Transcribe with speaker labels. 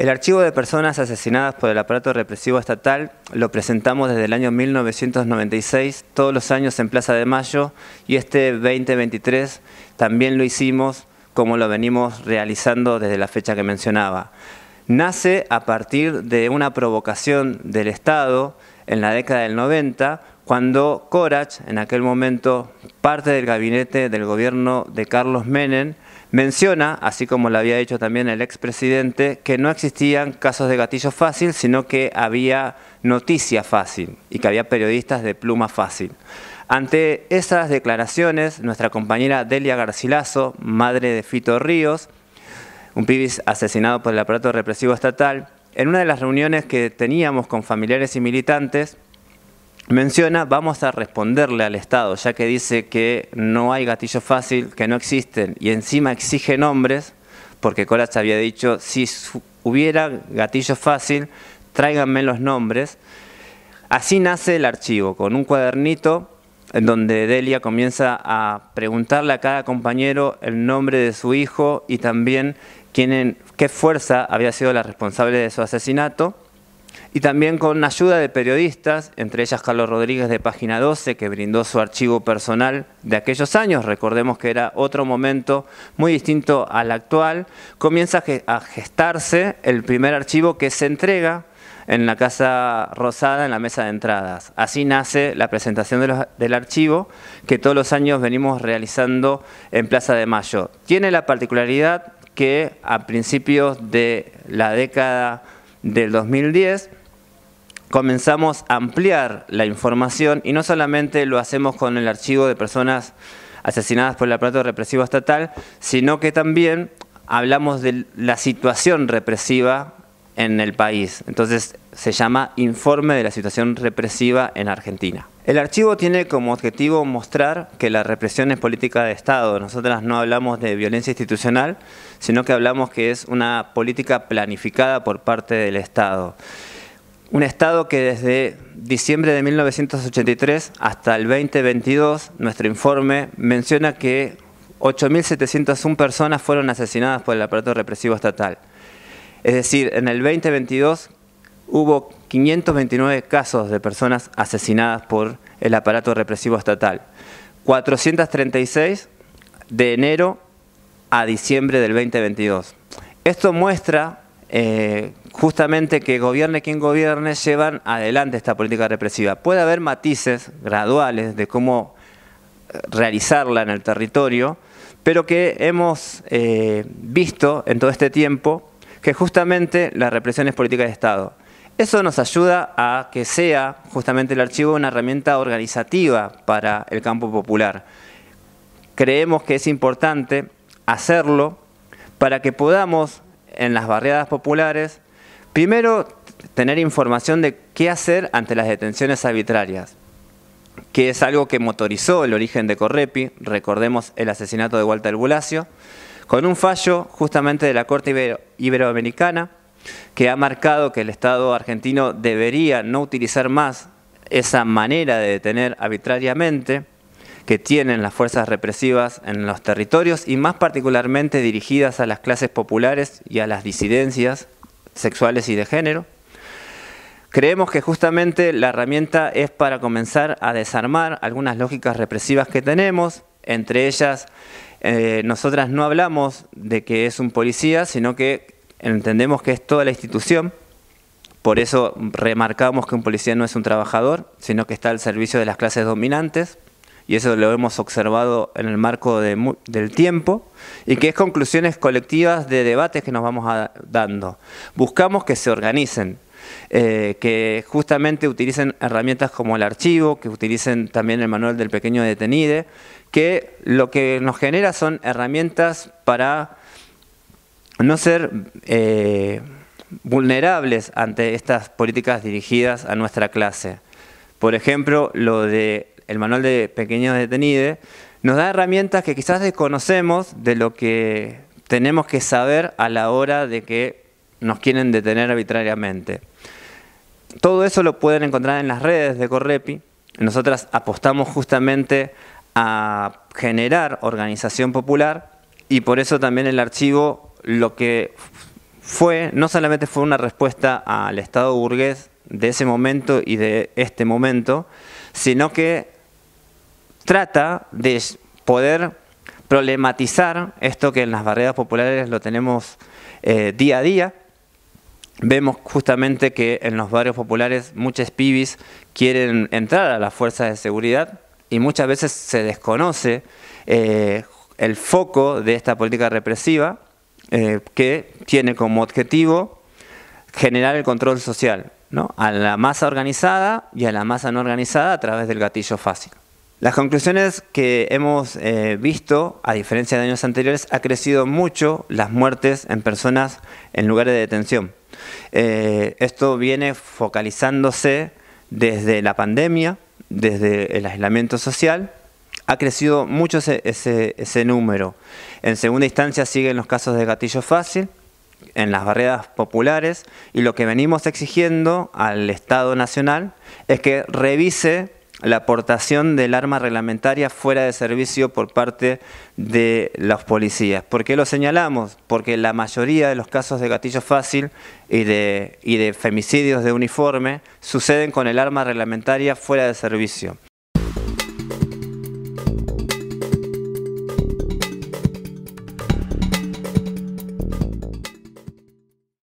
Speaker 1: El archivo de personas asesinadas por el aparato represivo estatal lo presentamos desde el año 1996, todos los años en Plaza de Mayo, y este 2023 también lo hicimos como lo venimos realizando desde la fecha que mencionaba. Nace a partir de una provocación del Estado en la década del 90, cuando Corach, en aquel momento parte del gabinete del gobierno de Carlos Menem, Menciona, así como lo había dicho también el expresidente, que no existían casos de gatillo fácil, sino que había noticia fácil y que había periodistas de pluma fácil. Ante esas declaraciones, nuestra compañera Delia Garcilaso, madre de Fito Ríos, un pibis asesinado por el aparato represivo estatal, en una de las reuniones que teníamos con familiares y militantes, menciona, vamos a responderle al Estado, ya que dice que no hay gatillo fácil, que no existen, y encima exige nombres, porque Colas había dicho, si hubiera gatillo fácil, tráiganme los nombres. Así nace el archivo, con un cuadernito en donde Delia comienza a preguntarle a cada compañero el nombre de su hijo y también quién, qué fuerza había sido la responsable de su asesinato y también con ayuda de periodistas, entre ellas Carlos Rodríguez de Página 12, que brindó su archivo personal de aquellos años, recordemos que era otro momento muy distinto al actual, comienza a gestarse el primer archivo que se entrega en la Casa Rosada, en la mesa de entradas. Así nace la presentación del archivo que todos los años venimos realizando en Plaza de Mayo. Tiene la particularidad que a principios de la década del 2010 comenzamos a ampliar la información y no solamente lo hacemos con el archivo de personas asesinadas por el aparato represivo estatal, sino que también hablamos de la situación represiva en el país. Entonces, se llama Informe de la situación represiva en Argentina. El archivo tiene como objetivo mostrar que la represión es política de Estado. Nosotras no hablamos de violencia institucional, sino que hablamos que es una política planificada por parte del Estado. Un Estado que desde diciembre de 1983 hasta el 2022, nuestro informe menciona que 8.701 personas fueron asesinadas por el aparato represivo estatal. Es decir, en el 2022 hubo 529 casos de personas asesinadas por el aparato represivo estatal. 436 de enero a diciembre del 2022. Esto muestra eh, justamente que gobierne quien gobierne llevan adelante esta política represiva. Puede haber matices graduales de cómo eh, realizarla en el territorio, pero que hemos eh, visto en todo este tiempo que justamente la represión es política de Estado. Eso nos ayuda a que sea justamente el archivo una herramienta organizativa para el campo popular. Creemos que es importante hacerlo para que podamos en las barriadas populares, primero tener información de qué hacer ante las detenciones arbitrarias, que es algo que motorizó el origen de Correpi, recordemos el asesinato de Walter Bulacio, con un fallo justamente de la Corte Iberoamericana que ha marcado que el Estado argentino debería no utilizar más esa manera de detener arbitrariamente que tienen las fuerzas represivas en los territorios y más particularmente dirigidas a las clases populares y a las disidencias sexuales y de género. Creemos que justamente la herramienta es para comenzar a desarmar algunas lógicas represivas que tenemos, entre ellas eh, nosotras no hablamos de que es un policía, sino que Entendemos que es toda la institución, por eso remarcamos que un policía no es un trabajador, sino que está al servicio de las clases dominantes, y eso lo hemos observado en el marco del tiempo, y que es conclusiones colectivas de debates que nos vamos dando. Buscamos que se organicen, eh, que justamente utilicen herramientas como el archivo, que utilicen también el manual del pequeño detenido, que lo que nos genera son herramientas para no ser eh, vulnerables ante estas políticas dirigidas a nuestra clase. Por ejemplo, lo del el manual de pequeños detenidos nos da herramientas que quizás desconocemos de lo que tenemos que saber a la hora de que nos quieren detener arbitrariamente. Todo eso lo pueden encontrar en las redes de Correpi. Nosotras apostamos justamente a generar organización popular y por eso también el archivo lo que fue, no solamente fue una respuesta al Estado burgués de ese momento y de este momento, sino que trata de poder problematizar esto que en las barreras populares lo tenemos eh, día a día. Vemos justamente que en los barrios populares muchas pibis quieren entrar a las fuerzas de seguridad y muchas veces se desconoce eh, el foco de esta política represiva eh, que tiene como objetivo generar el control social a la masa organizada y a la masa no organizada a través del gatillo fácil. Las conclusiones que hemos eh, visto, a diferencia de años anteriores, ha crecido mucho las muertes en personas en lugares de detención. Eh, esto viene focalizándose desde la pandemia, desde el aislamiento social ha crecido mucho ese, número. En segunda instancia siguen los casos de gatillo fácil, en las barreras populares, y lo que venimos exigiendo al Estado Nacional es que revise la aportación del arma reglamentaria fuera de servicio por parte de los policías. ¿Por qué lo señalamos? Porque la mayoría de los casos de gatillo fácil y de femicidios de uniforme suceden con el arma reglamentaria fuera de servicio.